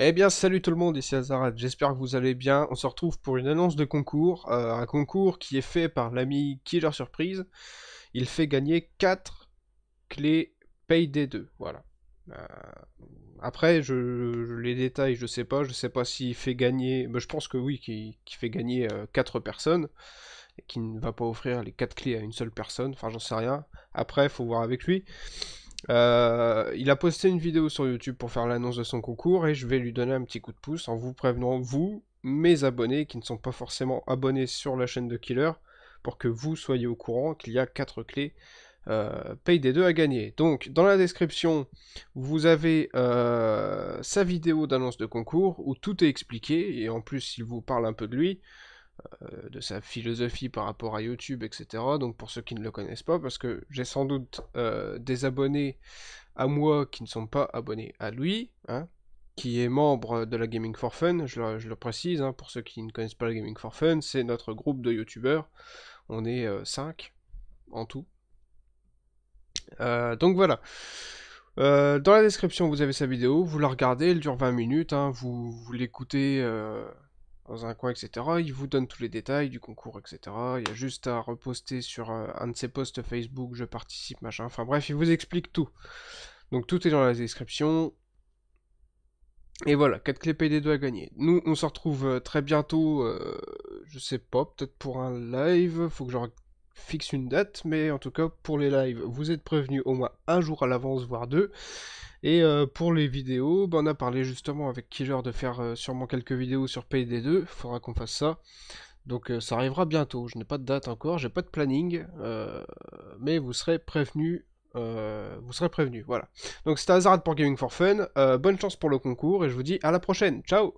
Eh bien salut tout le monde, ici Azarat, j'espère que vous allez bien. On se retrouve pour une annonce de concours, euh, un concours qui est fait par l'ami Killer Surprise. Il fait gagner 4 clés Payday 2, voilà. Euh, après, je, les détails, je sais pas, je sais pas s'il fait gagner, mais bah, je pense que oui, qu'il fait gagner 4 euh, personnes, et qu'il ne va pas offrir les 4 clés à une seule personne, enfin j'en sais rien. Après, faut voir avec lui. Euh, il a posté une vidéo sur YouTube pour faire l'annonce de son concours et je vais lui donner un petit coup de pouce en vous prévenant, vous, mes abonnés qui ne sont pas forcément abonnés sur la chaîne de Killer, pour que vous soyez au courant qu'il y a 4 clés euh, paye des deux à gagner. Donc, dans la description, vous avez euh, sa vidéo d'annonce de concours où tout est expliqué, et en plus, il vous parle un peu de lui. Euh, de sa philosophie par rapport à YouTube, etc. Donc pour ceux qui ne le connaissent pas, parce que j'ai sans doute euh, des abonnés à moi qui ne sont pas abonnés à lui, hein, qui est membre de la Gaming for Fun, je le, précise, hein, pour ceux qui ne connaissent pas la Gaming for Fun, c'est notre groupe de YouTubeurs, on est 5 euh, en tout. donc voilà. dans la description, vous avez sa vidéo, vous la regardez, elle dure 20 minutes, hein, vous, vous l'écoutez dans un coin, etc. Il vous donne tous les détails du concours, etc. Il y a juste à reposter sur euh, un de ses posts Facebook, je participe, machin. Enfin bref, il vous explique tout. Donc tout est dans la description. Et voilà, 4 clés PD2 à gagner. Nous, on se retrouve euh, très bientôt, euh, je sais pas, peut-être pour un live, faut que je fixe une date, mais en tout cas pour les lives, vous êtes prévenus au moins un jour à l'avance, voire deux. Et euh, pour les vidéos, bah, on a parlé justement avec Killer de faire euh, sûrement quelques vidéos sur PD2, faudra qu'on fasse ça. Donc euh, ça arrivera bientôt, je n'ai pas de date encore, j'ai pas de planning, mais vous serez prévenus. vous serez prévenus, voilà. Donc c'était Hazard pour Gaming for Fun, bonne chance pour le concours et je vous dis à la prochaine, ciao